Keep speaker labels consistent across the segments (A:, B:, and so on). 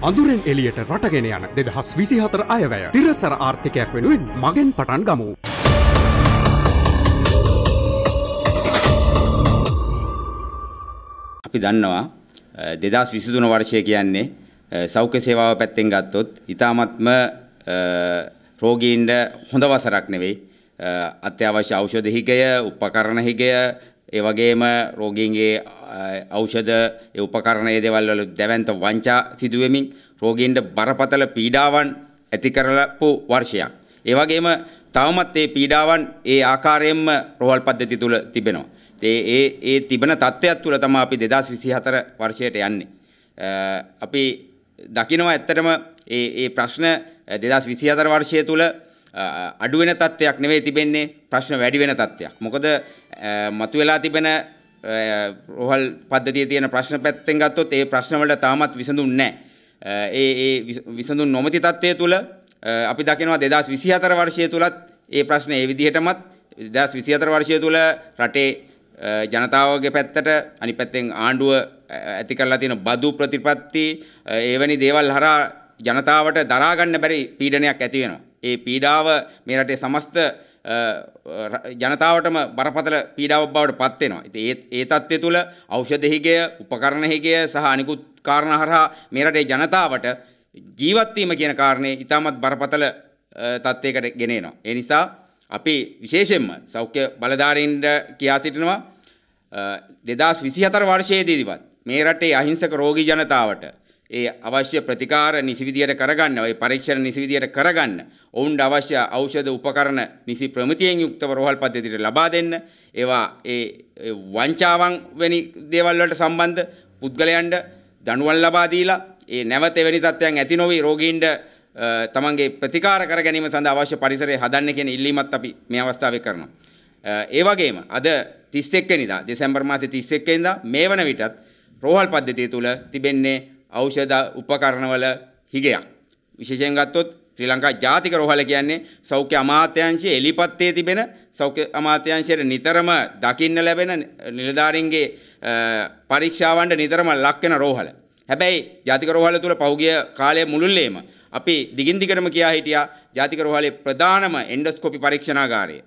A: අඳුරෙන් එලියට රටගෙන යන දෙදහස් විසිහතර අයවැය තිරසර ආර්ථිකයක් වෙනුවෙන් මගෙන් පටන් ගමු.
B: අපි දන්නවා දෙදස් විසිදුන වර්ෂය කියන්නේ සෞඛ්‍ය සේවාව පැත්තෙන් ගත්තොත් ඉතාමත්ම රෝගීන්ට හොඳ වසරක් නෙවෙයි අත්‍යවශ්‍ය ඖෂධ හිගය, උපකරණ හිගය, ඒවගේම රෝගීන්ගේ ඖෂධ උපකරණය දෙවල්වල දැවන්ත වංචා සිදුවමින් රෝගීන්ට බරපතල පීඩාවන් ඇති කරලපු වර්ෂයක්. ඒවගේම තවමත් ඒ පීඩාවන් ඒ ආකාරයෙන්ම රෝහල් පද්ධති තුළ තිබෙනවා. ඒ ඒ ඒ තිබෙන තත්ත්වයක් තුළ තමයි අපි 2024 වර්ෂයට යන්නේ. අපි දකිනවා ඇත්තටම ඒ ඒ ප්‍රශ්න 2024 වර්ෂය තුළ අඩුවෙන තත්ත්වයක් නෙවෙයි තිබෙන්නේ ප්‍රශ්න වැඩි වෙන තත්ත්වයක්. මොකද මතුවලා තිබෙන රෝහල් පද්ධතියේ තියෙන ප්‍රශ්න පැත්තෙන් ගත්තොත් ඒ ප්‍රශ්න වලට තාමත් විසඳුම් නැහැ. ඒ ඒ විසඳුම් නොමැති තත්ත්වය තුළ අපි දකිනවා 2024 වර්ෂය තුලත් ඒ ප්‍රශ්න ඒ විදිහටමත් 2024 වර්ෂය තුල රටේ ජනතාවගේ පැත්තට අනි පැත්තෙන් ආණ්ඩුව ඇති කරලා තියෙන බදු ප්‍රතිපත්ති එවැනි දේවල් හරහා ජනතාවට දරාගන්න බැරි පීඩනයක් ඇති වෙනවා. ඒ පීඩාව මේ රටේ සමස්ත ජනතාවටම බරපතල පීඩාවක් බවට පත් වෙනවා. ඉතින් ඒ තත්ත්වය තුළ ඖෂධ හිගය, උපකරණ හිගය සහ අනිකුත් කාරණා හරහා මේ රටේ ජනතාවට ජීවත් වීම කියන කාරණේ ඉතාමත් බරපතල තත්ත්වයකට ගෙන එනවා. ඒ නිසා අපි විශේෂයෙන්ම සෞඛ්‍ය බලධාරීන්ට කියා සිටිනවා 2024 වර්ෂයේදීවත් මේ රටේ අහිංසක රෝගී ජනතාවට ඒ අවශ්‍ය ප්‍රතිකාර නිසිවිදියට කරගන්න ඔය පරීක්ෂණ නිසිවිදියට කරගන්න ඔවුන්ට අවශ්‍ය ඖෂධ උපකරණ නිසි ප්‍රමිතියෙන් යුක්තව රෝහල් පද්ධතියට ලබා දෙන්න ඒවා ඒ වංචාවන් වැනි දේවල් වලට සම්බන්ධ පුද්ගලයන්ට දඬුවම් ලබා දීලා ඒ නැවත එවැනි තත්ත්වයන් ඇති නොවි රෝගීන්ට තමන්ගේ ප්‍රතිකාර කර ගැනීම සඳහා අවශ්‍ය පරිසරය හදන්න කියන ඉල්ලීමත් අපි මේ අවස්ථාවේ කරනවා. ඒ වගේම අද 31 වෙනිදා දෙසැම්බර් මාසේ 31 වෙනිදා මේ වන විටත් රෝහල් පද්ධතිය තුල තිබෙන්නේ ඖෂධ උපකරණවල හිගයක්. විශේෂයෙන් ගත්තොත් ශ්‍රී ලංකා ජාතික රෝහල කියන්නේ සෞඛ්‍ය අමාත්‍යාංශයේ එලිපත්තේ තිබෙන සෞඛ්‍ය අමාත්‍යාංශයට නිතරම දකින්න ලැබෙන නිලධාරීන්ගේ පරීක්ෂාවන්ට නිතරම ලක් වෙන රෝහල. හැබැයි ජාතික රෝහල තුල පහුගිය කාලයේ මුළුල්ලේම අපි දිගින් දිගටම කියා හිටියා ජාතික රෝහලේ ප්‍රධානම එන්ඩොස්කෝපි පරීක්ෂණාගාරය.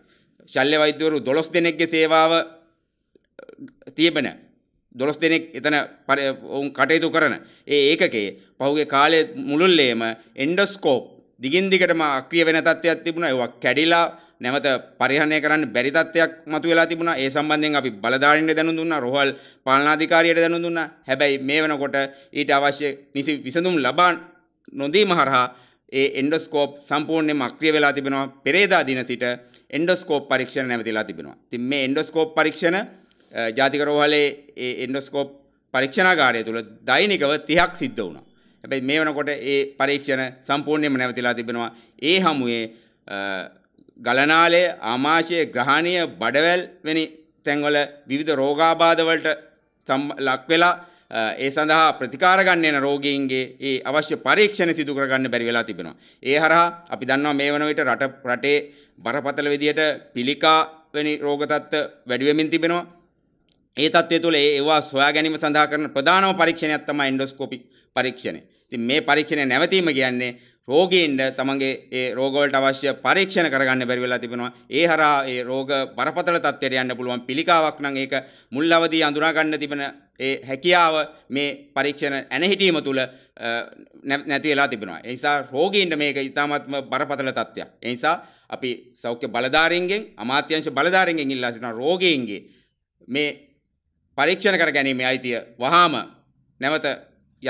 B: ශල්‍ය වෛද්‍යවරු 12 දෙනෙක්ගේ සේවාව තිබෙන දොළොස් දෙනෙක් එතන ඔවුන් කටයුතු කරන. ඒ ඒකකේ පහුගේ කාලය මුළුල්ලේම එන්ඩොස්කෝප් දිගින් දිගටම අක්‍රිය වෙන තත්ත්වයක් තිබුණා. ඒවා කැඩිලා නැවත පරිහරණය කරන්න බැරි තත්ත්වයක් මතුවලා තිබුණා. ඒ සම්බන්ධයෙන් අපි බලධාරීන්ට දැනුම් දුන්නා, රෝහල් පාලනාධිකාරියට දැනුම් දුන්නා. හැබැයි මේ වෙනකොට ඊට අවශ්‍ය නිසි විසඳුම් ලබා නොදීම හරහා ඒ එන්ඩොස්කෝප් සම්පූර්ණයෙන්ම අක්‍රිය වෙලා තිබෙනවා. පෙරේදා දින සිට එන්ඩොස්කෝප් පරීක්ෂණ නැවතිලා තිබෙනවා. ඉතින් මේ එන්ඩොස්කෝප් පරීක්ෂණ ජාතික රෝහලේ ඒ එන්ඩොස්කෝප් පරීක්ෂණාගාරය තුළ දෛනිකව 30ක් සිද්ධ වුණා. හැබැයි මේ වෙනකොට ඒ පරීක්ෂණ සම්පූර්ණයෙන්ම නැවතිලා තිබෙනවා. ඒ හමුවේ ගලනාලය, ආමාශය, ග්‍රහණීය, බඩවැල් වැනි තැන්වල විවිධ රෝගාබාධ වලට ලක් වෙලා ඒ සඳහා ප්‍රතිකාර ගන්න යන රෝගීන්ගේ ඒ අවශ්‍ය පරීක්ෂණ සිදු කරගන්න බැරි වෙලා තිබෙනවා. ඒ හරහා අපි දන්නවා මේ වන විට රට රටේ බරපතල විදියට පිළිකා වැනි රෝග තත්ත්ව වැඩි වෙමින් තිබෙනවා. ඒ තත්ත්වය තුළ ඒවා සොයා ගැනීම සඳහා කරන ප්‍රධානම පරීක්ෂණයක් තමයි එන්ඩොස්කෝපි පරීක්ෂණය. ඉතින් මේ පරීක්ෂණය නැවතීම කියන්නේ රෝගීන්ට තමන්ගේ ඒ රෝගවලට අවශ්‍ය පරීක්ෂණ කරගන්න බැරි වෙලා තිබෙනවා. ඒ හරහා ඒ රෝග බරපතල තත්ත්වයට යන්න පුළුවන් පිළිකාවක් නම් ඒක මුල් අවදී අඳුනා ගන්න තිබෙන ඒ හැකියාව මේ පරීක්ෂණ ඇනහිටීම තුළ නැති වෙලා තිබෙනවා. ඒ නිසා රෝගීන්ට මේක ඉතාමත්ම බරපතල තත්ත්වයක්. ඒ නිසා අපි සෞඛ්‍ය බලධාරීන්ගෙන් අමාත්‍යංශ බලධාරීන්ගෙන් ඉල්ලා සිටිනවා රෝගීන්ගේ මේ පරීක්ෂණ කර ගැනීමේ අයිතිය වහාම නැවත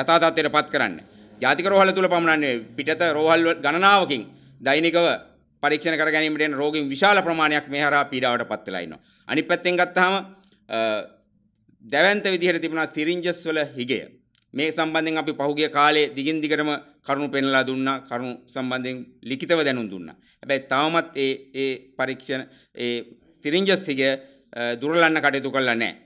B: යථා තත්ත්වයට පත් කරන්න. ජාතික රෝහල තුල පමණන්නේ පිටත රෝහල් ගණනාවකින් දෛනිකව පරීක්ෂණ කර ගැනීමට එන රෝගීන් විශාල ප්‍රමාණයක් මේ හරහා පීඩාවට පත් වෙලා ඉන්නවා. අනිත් පැත්තෙන් ගත්තාම දැවැන්ත විදිහට තිබුණා සිරින්ජස් වල හිගය. මේ සම්බන්ධයෙන් අපි පහුගිය කාලේ දිගින් දිගටම කරුණු පෙන්ලා දුන්නා කරුණු සම්බන්ධයෙන් ලිඛිතව දැනුම් දුන්නා. හැබැයි තවමත් ඒ ඒ පරීක්ෂණ ඒ සිරින්ජස් හිගය දුරලන්න කටයුතු කළා නැහැ.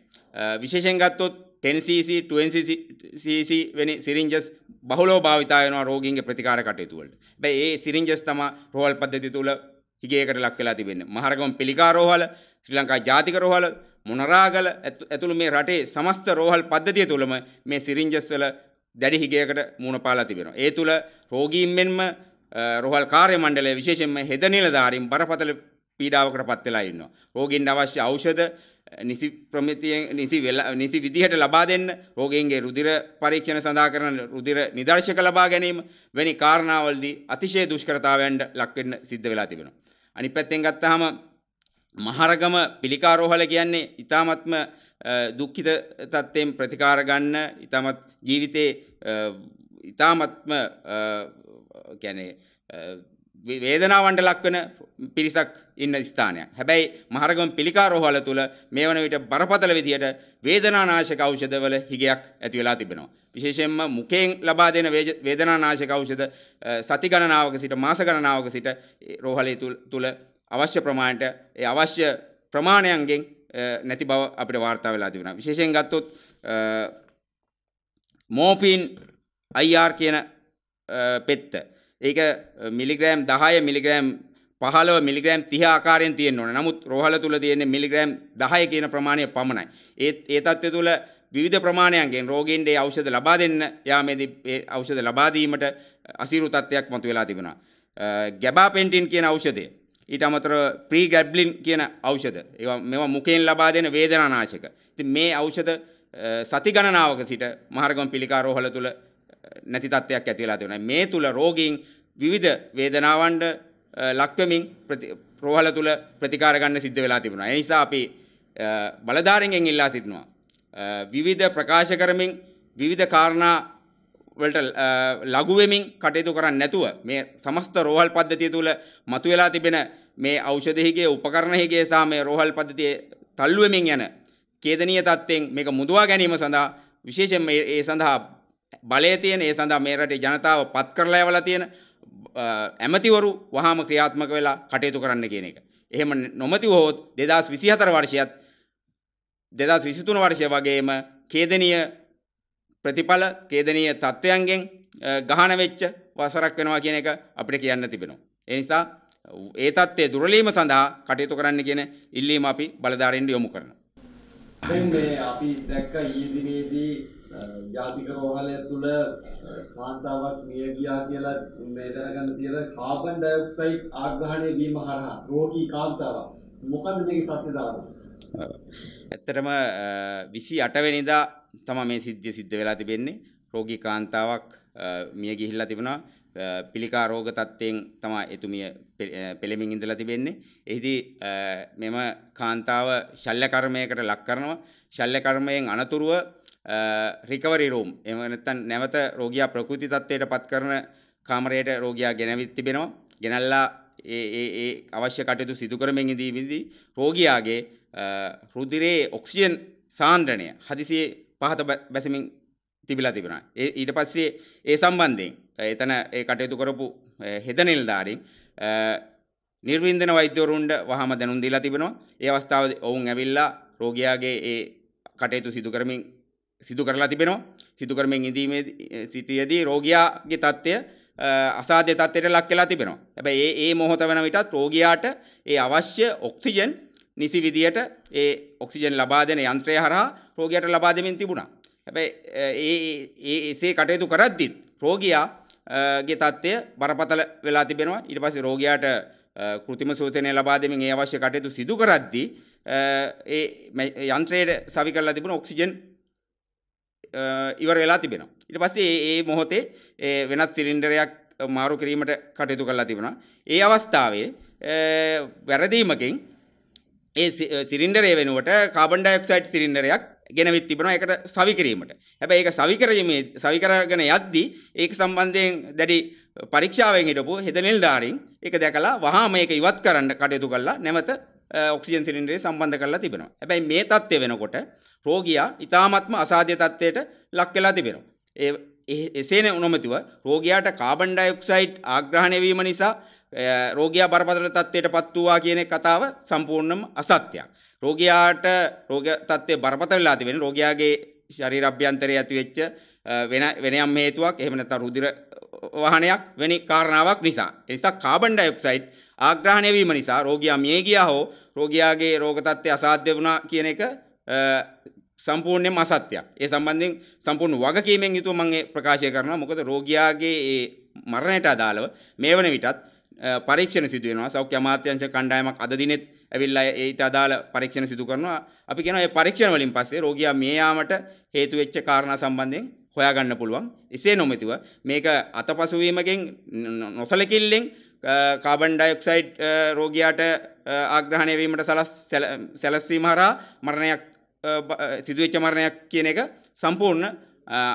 B: විශේෂෙන් ගත්තොත් 10cc 20cc වැනි සිරින්ජස් බහුලෝ භාවිතා වෙනවා රෝගීන්ගේ ප්‍රතිකාර කටයුතු වලට. හැබැයි ඒ සිරින්ජස් තමයි රෝහල් පද්ධතිය තුල හිගයකට ලක් වෙලා තිබෙන්නේ. මහරගම පිළිකා රෝහල, ශ්‍රී ලංකා ජාතික රෝහල, මොනරාගල ඇතුළු මේ රටේ සමස්ත රෝහල් පද්ධතිය තුලම මේ සිරින්ජස් වල දැඩි හිගයකට මුහුණ පාලා තිබෙනවා. ඒ තුල රෝගීන් මෙන්ම රෝහල් කාර්ය මණ්ඩලය විශේෂයෙන්ම හෙද නිලධාරීන් බරපතල පීඩාවකට පත් වෙලා ඉන්නවා. රෝගීන්ට අවශ්‍ය ඖෂධ නිසි ප්‍රමිතියෙන් නිසි වෙලා නිසි විදිහට ලබා දෙන්න රෝගීන්ගේ රුධිර පරීක්ෂණ සඳහා කරන රුධිර නිදර්ශක ලබා ගැනීම වැනි කාරණාවලදී අතිශය දුෂ්කරතාවයන්ට ලක් වෙන්න සිද්ධ වෙලා තිබෙනවා. අනිත් පැත්තෙන් ගත්තාම මහරගම පිළිකාරෝහල කියන්නේ ඊ타මත්ම දුක්ඛිත තත්ත්වයෙන් ප්‍රතිකාර ගන්න ඊ타මත් ජීවිතේ ඊ타මත්ම කියන්නේ වේදනාවන්ට ලක්වන පිරිසක් ඉන්න ස්ථානයක්. හැබැයි මහරගම පිළිකාරෝහල තුල මේ වන විට බරපතල විදියට වේදනානාශක ඖෂධවල හිගයක් ඇති වෙලා තිබෙනවා. විශේෂයෙන්ම මුඛයෙන් ලබා දෙන වේදනානාශක ඖෂධ සති ගණනාවක සිට මාස ගණනාවක සිට රෝහලේ තුල අවශ්‍ය ප්‍රමාණයට ඒ අවශ්‍ය ප්‍රමාණයන්ගෙන් නැති බව අපිට වාර්තා වෙලා තිබුණා. විශේෂයෙන් ගත්තොත් මෝෆින් IR කියන පෙත්ත ඒක මිලිග්‍රෑම් 10 මිලිග්‍රෑම් 15 මිලිග්‍රෑම් 30 ආකාරයෙන් තියෙන්න ඕන. නමුත් රෝහල තුල තියෙන මිලිග්‍රෑම් 10 කියන ප්‍රමාණය පමණයි. ඒ ඒ தත්ත්වය තුල විවිධ ප්‍රමාණයන්ගෙන් රෝගීන්ට ඒ ඖෂධ ලබා දෙන්න යාමේදී ඒ ඖෂධ ලබා දීමට අසීරු තත්ත්වයක් මතුවලා තිබුණා. ගැබාපෙන්ටින් කියන ඖෂධය ඊට අමතරව ප්‍රීගැබ්ලින් කියන ඖෂධ ඒවා මේවා මුඛයෙන් ලබා දෙන වේදනානාශක. ඉතින් මේ ඖෂධ සති ගණනාවක සිට මහරගම පිළිකා රෝහල තුල නැති තත්ත්වයක් ඇතිවෙලා තියෙනවා. මේ තුල රෝගීන් විවිධ වේදනාවන්ට ලක්වමින් රෝහල තුල ප්‍රතිකාර ගන්න සිද්ධ වෙලා තිබුණා. ඒ නිසා අපි බලධාරීන්ගෙන් ඉල්ලා සිටිනවා. විවිධ ප්‍රකාශ කරමින් විවිධ කාරණා වලට ලඝු වෙමින් කටයුතු කරන්නේ නැතුව මේ සමස්ත රෝහල් පද්ධතිය තුල මතුවලා තිබෙන මේ ඖෂධෙහිගේ උපකරණෙහිගේ සහ මේ රෝහල් පද්ධතියේ තල්ලු වෙමින් යන කේදනීය තත්ත්වෙන් මේක මුදවා ගැනීම සඳහා විශේෂයෙන් ඒ සඳහා බලය තියෙන ඒ සඳහා මේ රටේ ජනතාව පත් කරලා යවලා තියෙන ඇමතිවරු වහාම ක්‍රියාත්මක වෙලා කටයුතු කරන්න කියන එක. එහෙම නොමැතිව හොත් 2024 වර්ෂයත් 2023 වර්ෂය වගේම ඛේදනීය ප්‍රතිඵල ඛේදනීය තත්වයන්ගෙන් ගහන වෙච්ච වසරක් වෙනවා කියන එක අපිට කියන්න තිබෙනවා. ඒ නිසා ඒ தත්ත්වයේ දුර්ලීම සඳහා කටයුතු කරන්න කියන ඉල්ලීම අපි බලධාරීන් යොමු කරනවා.
A: දැන් මේ අපි දැක්ක ඊයේ දිනේදී ජාතික රෝහලය තුළ කාන්තාවක් මිය ගියා කියලා මේ දැනගන්න තියෙන කාබන් ඩයොක්සයිඩ් ආග්‍රහණය වීම හරහා රෝගී කාන්තාවක් මොකද මේකේ සත්‍ය ධාරණ
B: ඇත්තටම 28 වෙනිදා තමයි මේ සිද්ධිය සිද්ධ වෙලා තිබෙන්නේ රෝගී කාන්තාවක් මිය ගිහිල්ලා තිබුණා පිළිකා රෝග තත්ත්වයෙන් තමා එතුමිය පෙළෙමින් ඉඳලා තිබෙන්නේ. එහිදී මෙම කාන්තාව ශල්්‍ය කර්මයකට ලක් කරනවා. ශල්්‍ය කර්මයෙන් අනතුරුව රිකවරි රූම් එම නැත්තන් නැවත රෝගයා ප්‍රකෘති තත්වයට පත් කරන කාමරයට රෝගයා ගෙනවිත් තිබෙනවා ගෙනල්ලා ඒ අවශ්‍ය කටයුතු සිදුකරමෙන් ඉදීවිදී රෝගයාගේ uh, රුදිරේ ඔක්සිජන් සාන්ද්‍රණය හදිසියේ පහත බැසමින් තිබිලා තිබෙනවා. ඊට පස්සේ ඒ සම්බන්ධයෙන් uh, එතන ඒ කටයුතු කරපු uh, හෙදනිල්ධාරින් නිර්වින්දන වෛද්‍යවරුන්ට වහම දැනුම් දීලා තිබෙනවා. ඒ අවස්ථාවේ ඔවුන් ඇවිල්ලා රෝගියාගේ ඒ කටයුතු සිදු කරමින් සිදු කරලා තිබෙනවා සිදු කරමෙන් ඉඳීමේ සිටියදී රෝගියාගේ තත්ත්වය අසාධ්‍ය තත්ත්වයට ලක් වෙලා තිබෙනවා. හැබැයි ඒ ඒ මොහොත වෙන විටත් රෝගියාට ඒ අවශ්‍ය ඔක්සිජන් නිසි විදියට ඒ ඔක්සිජන් ලබා දෙන යන්ත්‍රය හරහා රෝගියාට ලබා දෙමින් තිබුණා. හැබැයි ඒ එසේ කටයුතු කරද්දිත් රෝගියාගේ තත්ත්වය බරපතල වෙලා තිබෙනවා. ඊට පස්සේ රෝගියාට කෘතිම සූචනය ලබා දෙමින් ඒ අවශ්‍ය කටයුතු සිදු කරද්දී ඒ යන්ත්‍රයේ සවි කරලා තිබුණ ඔක්සිජන් ඉවර වෙලා තිබෙන. ඉට පස්සේ ඒ මොහොතේ වෙනත් සිරින්ඩරයක් මාරු කිරීමට කටයුතු කරලා තිබෙන. ඒ අවස්ථාවේ වැරදීමකින් ඒ සිරින්ඩරය වෙනුවට කාබන් ඩයක්සයිට් සිරින්ඩරයක් ගෙනවිත් තිබෙන එකට සවිකිරීමට හැබැ ඒක සවිකරීමේ සවිකරගෙන යද්දී ඒක සම්බන්ධයෙන් දැඩි පරීක්ෂාවෙන් හිටපු හෙදනිල් ධාරින් එක දැකලා වහා මේක ඉවත් කරන්න කටයුතු කල්ලා නැමත ඔක්සිජන් සිරින්ඩරේ සම්බන්ධ කරලා තිබෙනවා හැබැයි මේ තත්ත්වය වෙනකොට රෝගයා ඉතාමත්ම අසාධ්‍ය තත්ත්වයට ලක් වෙලා තිබෙනවා. ඒ එසේන නොමැතිව රෝගයාට කාබන් ඩයොක්සයිඩ් ආග්‍රහණය වීම නිසා රෝගයා බරපතල තත්ත්වයට පත් වූවා කියන කතාව සම්පූර්ණම අසත්‍යයක්. රෝගයාට රෝග තත්ත්වය බරපතල වෙලා තිබෙන රෝගයාගේ ශරීර අභ්‍යන්තරයේ ඇතිවෙච්ච වෙන වෙන යම් හේතුවක් එහෙම නැත්නම් රුධිර වහනයක් වැනි කාරණාවක් නිසා. එනිසා කාබන් ඩයොක්සයිඩ් ආග්‍රහණය වීම නිසා රෝගියා මිය ගියා හෝ රෝගියාගේ රෝග තත්ත්වය අසාධ්‍ය වුණා කියන එක සම්පූර්ණයෙන් අසත්‍යයක්. ඒ සම්බන්ධයෙන් සම්පූර්ණ වගකීමෙන් යුතුව මම ප්‍රකාශය කරනවා. මොකද රෝගියාගේ ඒ මරණයට අදාළව මේ වන විටත් පරීක්ෂණ සිදු වෙනවා. සෞඛ්‍ය අමාත්‍යාංශ කණ්ඩායමක් අද දිනෙත් ඇවිල්ලා ඊට අදාළ පරීක්ෂණ සිදු කරනවා. අපි කියනවා මේ පරීක්ෂණ වලින් පස්සේ රෝගියා මිය යාමට හේතු වෙච්ච කාරණා සම්බන්ධයෙන් හොයාගන්න පුළුවන්. එසේ නොමැතිව මේක අතපසු වීමකින් නොසලකිල්ලෙන් කාබන් ඩයොක්සයිඩ් රෝගියාට ආග්‍රහණය වීමට සැලැස්වීම හරහා මරණයක් සිදුවච්ච මරණයක් කියන එක සම්පූර්ණ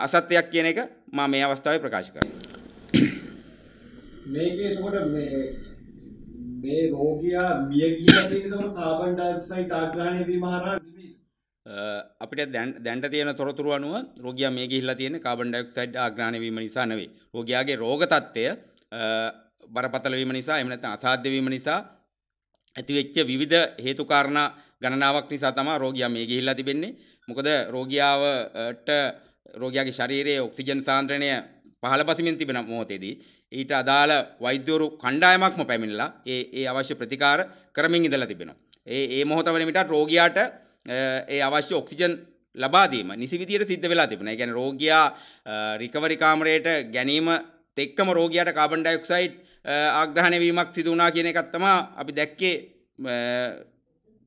B: අසත්‍යයක් කියන එක මම මේ අවස්ථාවේ ප්‍රකාශ කරනවා.
A: මේකේ එතකොට මේ මේ රෝගියා මිය ගියා කියන එක කාබන් ඩයොක්සයිඩ් ආග්‍රහණය වීම හරහා නෙමෙයි. අපිට දැන්
B: දැන්ට තියෙන තොරතුරු අනුව රෝගියා මිය ගිහිල්ලා තියෙන්නේ කාබන් ඩයොක්සයිඩ් ආග්‍රහණය වීම නිසා නෙවෙයි. රෝගියාගේ රෝග තත්ත්වය බරපතල වීම නිසා එහෙම නැත්නම් අසාධ්‍ය වීම නිසා ඇතිවෙච්ච විවිධ හේතු කාරණා ගණනාවක් නිසා තමා රෝගයා මේ ගිහිල්ලා තිබෙන්නේ මොකද රෝගියාවට රෝගයාගේ ශරීරයේ ඔක්සිජන් සාන්ද්‍රණය පහළ පසිමින් තිබෙන මොහොතේදී ඊට අදාළ වෛද්‍යවරු කණ්ඩායමක්ම පැමිණලා ඒ ඒ අවශ්‍ය ප්‍රතිකාර කරමින් ඉඳලා තිබෙනවා. ඒ ඒ මොහොත වන විට රෝගියාට ඒ අවශ්‍ය ඔක්සිජන් ලබා දීම නිසි විදියට සිද්ධ වෙලා තිබෙනවා. ඒ කියන්නේ රෝගියා රිකවරි කාමරයට ගැනීම තෙක්කම රෝගියාට කාබන් ඩයොක්සයිඩ් ආග්‍රහණය වීමක් සිදු වුණා කියන එකක් තමයි අපි දැක්කේ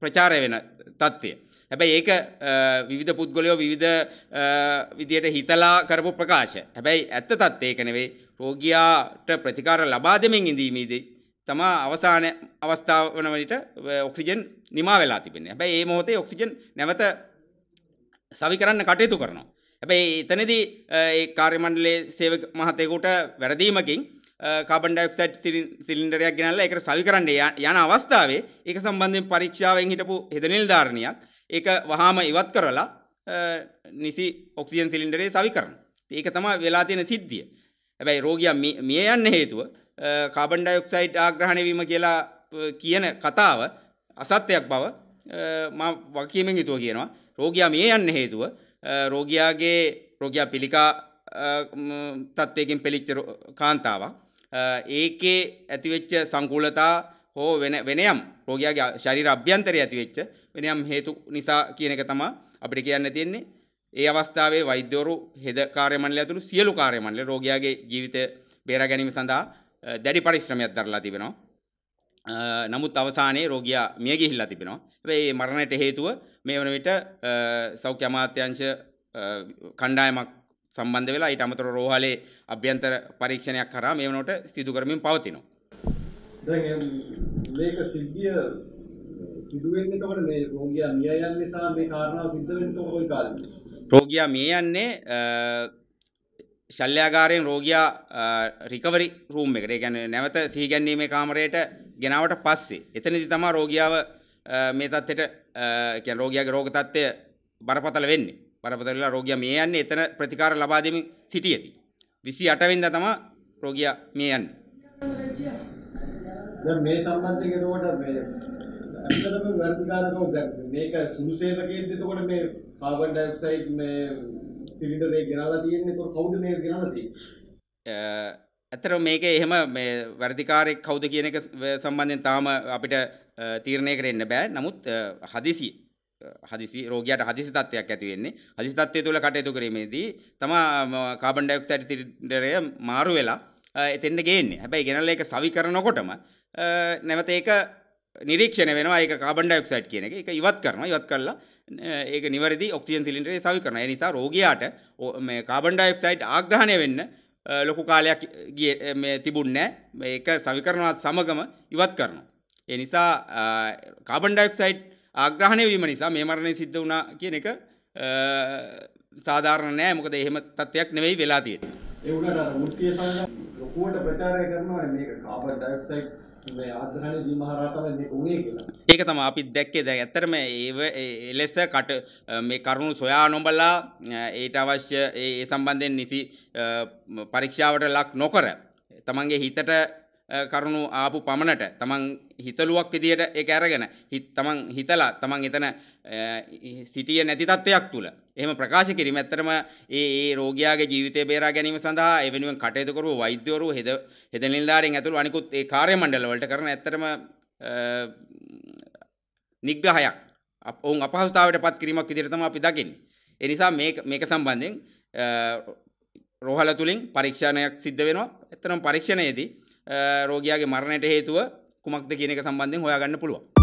B: ප්‍රචාරය වෙන තත්ත්වය. හැබැයි ඒක විධ පුද්ගලයෝ විවිධ විදියට හිතලා කරපු ප්‍රකාශ. හැබැයි ඇත්ත තත් ඒක නෙවෙයි රෝගයාට ප්‍රතිකාර ලබා දෙමින් ඉඳීමීදී තමා අවසාන අවස්ථාව වනවලට ඔක්සිජන් නිමා වෙලා තිබෙන. හැබැයි ඒ මොහොතේ ඔක්සිජන් නැවත සවි කරන්න කටයුතු කරනවා. හැබැයි එතනදී ඒ කාර්යමණ්ඩලයේ සේවක මහතෙකුට වැරදීමකින් කාබන්ඩක්සයිට් සිලින්ඩරයක් ගෙනල්ල එකට සවි කරන්න යන අවස්ථාවේ ඒක සම්බන්ධෙන් පරීක්ෂාවෙන් හිටපු හෙදනිල් ධාරණයක් ඒක වහාම ඉවත් කරලා නිසි ඔක්සියන් සිලින්ඩරේ සවි කරන ඒක තම වෙලා තියෙන සිද්ධිය ඇැබයි රෝගියම් මිය යන්න හේතුව කාබන්ඩයොක්සයිට් ආග්‍රහණයවීම කියලා කියන කතාව අසත්‍යයක් බව වකීමෙන් යුතුව කියනවා රෝගයා මේ යන්න හේතුව රෝගයාගේ රෝගයා පිළිකා තත්වයකින් පෙළිච්ච කාන්තාවක් ඒකේ ඇතිවෙච්ච සංකූලතා හෝ වෙන වෙනයම් රෝගයාගේ ශරීර අභ්‍යන්තරය ඇතිවෙච්ච වෙනයම් හේතු නිසා කියන එක තමා අපිට කියන්න තියෙන්නේ ඒ අවස්ථාවේ වෛද්‍යවරු හෙද කාර්යමණ්ඩලය ඇතුළු සියලු කාර්යමණ්ඩල රෝගයාගේ ජීවිතය බේරා ගැනීම සඳහා දැඩි පරිශ්‍රමයක් දරලා තිබෙනවා. නමුත් අවසානයේ රෝගියා මිය ගිහිල්ලා තිබෙනවා. හැබැයි මේ මරණයට හේතුව මේ වන විට සෞඛ්‍ය අමාත්‍යාංශ කණ්ඩායමක් සම්බන්ධ වෙලා ඊට අමතර රෝහලේ අභ්‍යන්තර පරීක්ෂණයක් කරා මේ වනකොට සිදු කරමින් පවතිනවා.
A: දැන් මේක සිද්ධිය සිදු වෙන්නේ එතකොට මේ රෝගියා මිය යන නිසා මේ කාරණාව සිද්ධ වෙන්නේ කොයි කාලෙද? රෝගියා
B: මිය යන්නේ ශල්‍යයාගාරයෙන් රෝගියා රිකවරි රූම් එකට. ඒ කියන්නේ නැවත සිහිගැන්වීමේ කාමරයට ගෙනාවට පස්සේ එතනදී තමයි රෝගියාව මේ තත්ත්වයට කියන්නේ රෝගියාගේ රෝග තත්ත්වය බරපතල වෙන්නේ. බරපතලලා රෝගියා මේ යන්නේ එතන ප්‍රතිකාර ලබා දෙමින් සිටියේදී 28 වෙනිදා තමයි රෝගියා මේ
A: යන්නේ දැන් මේ සම්බන්ධයෙන් එතකොට මේ ඇත්තටම වර්ගීකාරකෝ දැන් මේක සුසේවකයේද එතකොට මේ කාබන් ඩයොක්සයිඩ් මේ සිලින්ඩරේ ගෙනලා තියෙන්නේ එතකොට කවුද මේ ගෙනලා තියෙන්නේ
B: ඇතරම මේක එහෙම වැරදිකාරෙක් කෞද කියන එක සම්බන්ධෙන් තාම අපිට තීරණය කරන්න බෑ නමුත් හදිසි හදිසි රෝගයට හදිසි තත්වයක් ඇතිවෙන්නේ හදිසි තත්වය තුළ කටයුතු කිරීමේදී තමා කාබන් ඩයොක්සයිඩ් සිලින්ඩරය මාරු වෙලා එතෙන්ට ගේන්නේ. හැබැයි ගෙනල්ලා ඒක සවි කරනකොටම නැවත ඒක නිරීක්ෂණය වෙනවා ඒක කාබන් ඩයොක්සයිඩ් කියන එක. ඒක ඉවත් කරනවා. ඉවත් කරලා ඒක නිවැරදි ඔක්සිජන් සිලින්ඩරේ සවි කරනවා. ඒ නිසා රෝගියාට මේ කාබන් ඩයොක්සයිඩ් ආග්‍රහණය වෙන්න ලොකු කාලයක් ගියේ මේ තිබුණේ නැහැ. මේක සවි කරනවා සමගම ඉවත් කරනවා. ඒ නිසා කාබන් ඩයොක්සයිඩ් ආග්‍රහණය වීම නිසා මේ මරණය සිද්ධ වුණා කියන එක සාධාරණ නෑ මොකද එහෙම තත්ත්වයක් නෙවෙයි වෙලා තියෙන්නේ.
A: ඒ උනාට අර මුට්ටිය සංඝ ලොකුවට ප්‍රචාරය කරනවා මේක කාබන් ඩයොක්සයිඩ්
B: ඒක තම අපි දැක්කේ දැ ඇතරම ඒ එලෙස කට මේ කරුණු සොයා නොබල්ලා ඒට අවශ්‍ය ඒ සම්බන්ධයෙන් නිසි පරීක්ෂාවට ලක් නොකර තමන්ගේ හිතට කරුණු ආපු පමණට තමන් හිතලුවක් විදියට ඒ ඇරගෙන තමන් හිතලා තමන් එතන සිටිය නැති තත්ත්වයක් තුළ එහෙම ප්‍රකාශ කිරීම ඇත්තරම ඒ රෝගයාගේ ජීවිතය බේරා ගැනීම සඳහා එවැනිුවෙන් කටයුතුකරු වෛද්‍යවරු හෙද හෙද නිල්ධාරෙන් ඇතුළු අනිකුත් ඒ කාර්ය මණ්ඩලවලට කරන ඇත්තරම නිග්‍රහයක් ඔවුන් අපහසුතාවට පත් කිරීමක් විදිහට තමයි අපි දකින්නේ. ඒ නිසා මේක මේක සම්බන්ධයෙන් රෝහල තුලින් පරීක්ෂණයක් සිද්ධ වෙනවා. එතරම් පරීක්ෂණයේදී රෝගයාගේ මරණයට හේතුව කුමක්ද කියනක සම්බන්ධෙන් හොයාගන්න පුළුවන්